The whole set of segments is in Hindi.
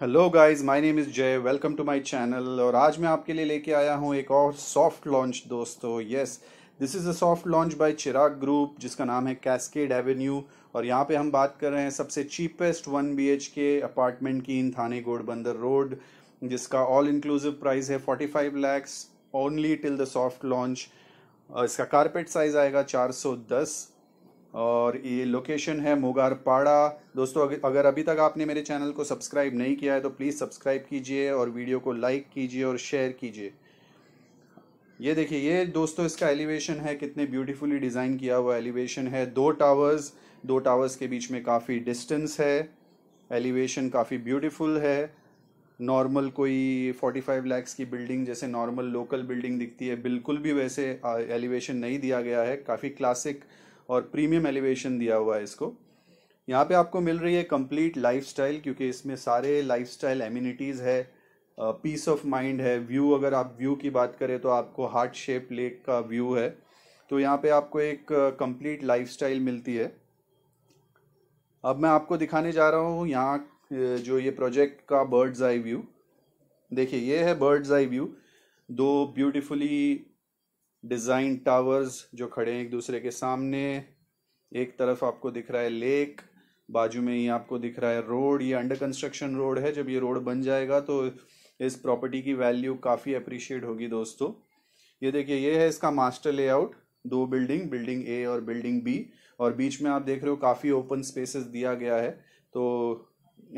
hello guys my name is Jay welcome to my channel और आज मैं आपके लिए लेके आया हूँ एक और सॉफ्ट लॉन्च दोस्तों yes this is a soft launch by Chirag group जिसका नाम है कैस्केड एवेन्यू और यहाँ पे हम बात कर रहे हैं सबसे cheapest one B K apartment की इन थाने गोडबंदर रोड जिसका ऑल इंक्लूसिव प्राइस है forty five lakhs only till the soft launch इसका कारपेट साइज़ आएगा चार सौ दस और ये लोकेशन है मोगारपाड़ा दोस्तों अगर अभी तक आपने मेरे चैनल को सब्सक्राइब नहीं किया है तो प्लीज़ सब्सक्राइब कीजिए और वीडियो को लाइक कीजिए और शेयर कीजिए ये देखिए ये दोस्तों इसका एलिवेशन है कितने ब्यूटीफुली डिज़ाइन किया हुआ एलिवेशन है दो टावर्स दो टावर्स के बीच में काफ़ी डिस्टेंस है एलिवेशन काफ़ी ब्यूटीफुल है नॉर्मल कोई फोर्टी फाइव लैक्स की बिल्डिंग जैसे नॉर्मल लोकल बिल्डिंग दिखती है बिल्कुल भी वैसे एलिवेशन नहीं दिया गया है काफ़ी क्लासिक और प्रीमियम एलिवेशन दिया हुआ है इसको यहाँ पे आपको मिल रही है कंप्लीट लाइफस्टाइल क्योंकि इसमें सारे लाइफस्टाइल एम्यूनिटीज़ है पीस ऑफ माइंड है व्यू अगर आप व्यू की बात करें तो आपको हार्ट शेप लेक का व्यू है तो यहाँ पे आपको एक कंप्लीट लाइफस्टाइल मिलती है अब मैं आपको दिखाने जा रहा हूँ यहाँ जो ये प्रोजेक्ट का बर्ड्स आई व्यू देखिए ये है बर्ड्स आई व्यू दो ब्यूटिफुली डिज़ाइन टावर्स जो खड़े हैं एक दूसरे के सामने एक तरफ आपको दिख रहा है लेक बाजू में ही आपको दिख रहा है रोड ये अंडर कंस्ट्रक्शन रोड है जब ये रोड बन जाएगा तो इस प्रॉपर्टी की वैल्यू काफ़ी अप्रिशिएट होगी दोस्तों ये देखिए ये है इसका मास्टर लेआउट दो बिल्डिंग बिल्डिंग ए और बिल्डिंग बी और बीच में आप देख रहे हो काफ़ी ओपन स्पेसेस दिया गया है तो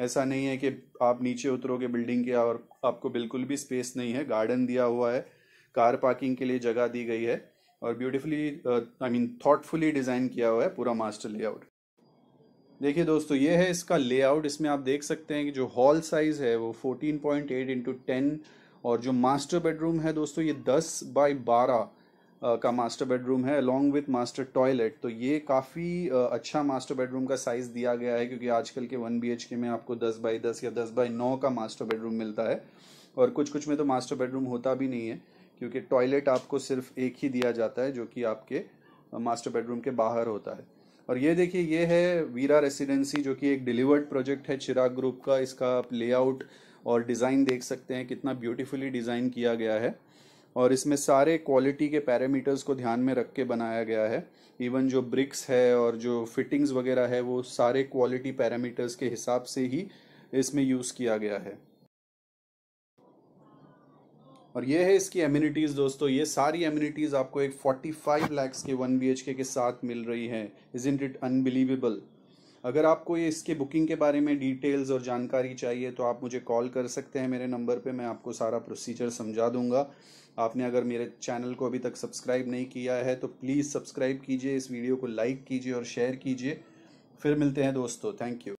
ऐसा नहीं है कि आप नीचे उतरोगे बिल्डिंग के और आपको बिल्कुल भी स्पेस नहीं है गार्डन दिया हुआ है कार पार्किंग के लिए जगह दी गई है और beautifully I mean thoughtfully design किया हुआ है पूरा मास्टर लेआउट देखिए दोस्तों ये है इसका लेआउट इसमें आप देख सकते हैं कि जो हॉल साइज़ है वो 14.8 पॉइंट एट इंटू टेन और जो मास्टर बेडरूम है दोस्तों ये 10 बाय 12 का मास्टर बेडरूम है अलॉन्ग विथ मास्टर टॉयलेट तो ये काफ़ी uh, अच्छा मास्टर बेडरूम का साइज़ दिया गया है क्योंकि आजकल के वन बी में आपको दस बाई दस या दस बाई नौ का मास्टर बेडरूम मिलता है और कुछ कुछ में तो मास्टर बेडरूम होता भी नहीं है क्योंकि टॉयलेट आपको सिर्फ एक ही दिया जाता है जो कि आपके मास्टर बेडरूम के बाहर होता है और ये देखिए ये है वीरा रेसिडेंसी जो कि एक डिलीवर्ड प्रोजेक्ट है चिराग ग्रुप का इसका आप लेआउट और डिज़ाइन देख सकते हैं कितना ब्यूटीफुली डिज़ाइन किया गया है और इसमें सारे क्वालिटी के पैरामीटर्स को ध्यान में रख के बनाया गया है इवन जो ब्रिक्स है और जो फिटिंग्स वगैरह है वो सारे क्वालिटी पैरामीटर्स के हिसाब से ही इसमें यूज़ किया गया है और ये है इसकी एम्यूनिटीज़ दोस्तों ये सारी एम्यूनिटीज़ आपको एक 45 लैक्स के वन बी के साथ मिल रही हैं इज इंट इट अनबिलीवेबल अगर आपको ये इसके बुकिंग के बारे में डिटेल्स और जानकारी चाहिए तो आप मुझे कॉल कर सकते हैं मेरे नंबर पे मैं आपको सारा प्रोसीजर समझा दूंगा आपने अगर मेरे चैनल को अभी तक सब्सक्राइब नहीं किया है तो प्लीज़ सब्सक्राइब कीजिए इस वीडियो को लाइक कीजिए और शेयर कीजिए फिर मिलते हैं दोस्तों थैंक यू